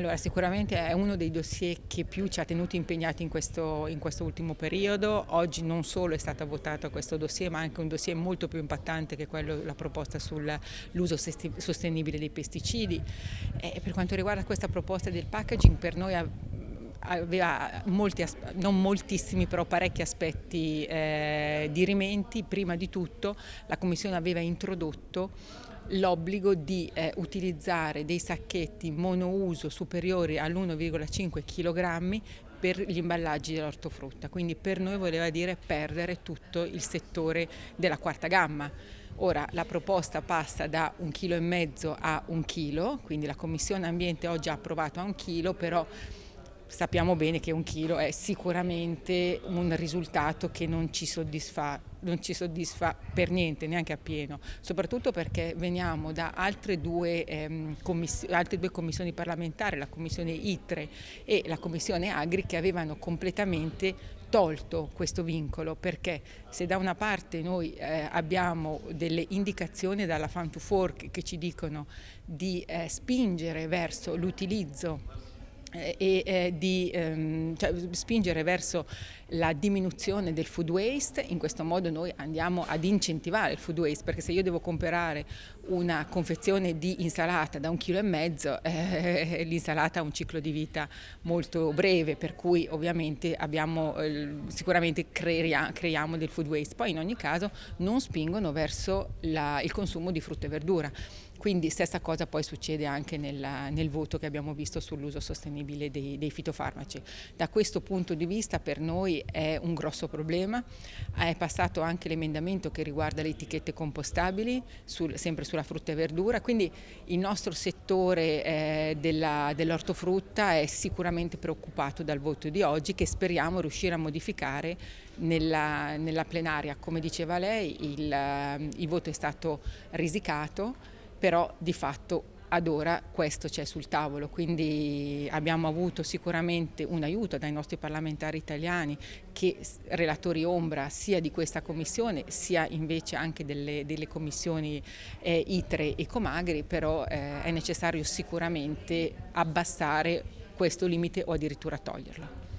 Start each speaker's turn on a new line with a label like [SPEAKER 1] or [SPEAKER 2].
[SPEAKER 1] Allora, sicuramente è uno dei dossier che più ci ha tenuto impegnati in questo, in questo, ultimo periodo. Oggi non solo è stato votato questo dossier, ma anche un dossier molto più impattante che quello, la proposta sull'uso sostenibile dei pesticidi. E per quanto riguarda questa proposta del packaging, per noi aveva molti, non moltissimi però parecchi aspetti eh, dirimenti, prima di tutto la Commissione aveva introdotto l'obbligo di eh, utilizzare dei sacchetti monouso superiori all'1,5 kg per gli imballaggi dell'ortofrutta, quindi per noi voleva dire perdere tutto il settore della quarta gamma. Ora la proposta passa da un chilo e mezzo a un chilo, quindi la Commissione Ambiente oggi ha approvato a un chilo, però sappiamo bene che un chilo è sicuramente un risultato che non ci soddisfa, non ci soddisfa per niente, neanche appieno, soprattutto perché veniamo da altre due, ehm, altre due, commissioni parlamentari, la commissione ITRE e la commissione Agri, che avevano completamente tolto questo vincolo perché se da una parte noi eh, abbiamo delle indicazioni dalla Fan to Fork che ci dicono di eh, spingere verso l'utilizzo eh, e eh, di ehm, cioè, spingere verso la diminuzione del food waste, in questo modo noi andiamo ad incentivare il food waste perché se io devo comprare una confezione di insalata da un chilo e mezzo, eh, l'insalata ha un ciclo di vita molto breve per cui ovviamente abbiamo, eh, sicuramente creiamo, creiamo del food waste, poi in ogni caso non spingono verso la, il consumo di frutta e verdura quindi stessa cosa poi succede anche nel, nel voto che abbiamo visto sull'uso sostenibile dei, dei, fitofarmaci. Da questo punto di vista per noi è un grosso problema, è passato anche l'emendamento che riguarda le etichette compostabili, sul, sempre sulla frutta e verdura, quindi il nostro settore eh, dell'ortofrutta dell è sicuramente preoccupato dal voto di oggi che speriamo riuscire a modificare nella, nella plenaria. Come diceva lei il, il voto è stato risicato però di fatto ad ora questo c'è sul tavolo, quindi abbiamo avuto sicuramente un aiuto dai nostri parlamentari italiani che relatori ombra sia di questa commissione sia invece anche delle, delle commissioni eh, ITRE e Comagri, però eh, è necessario sicuramente abbassare questo limite o addirittura toglierlo.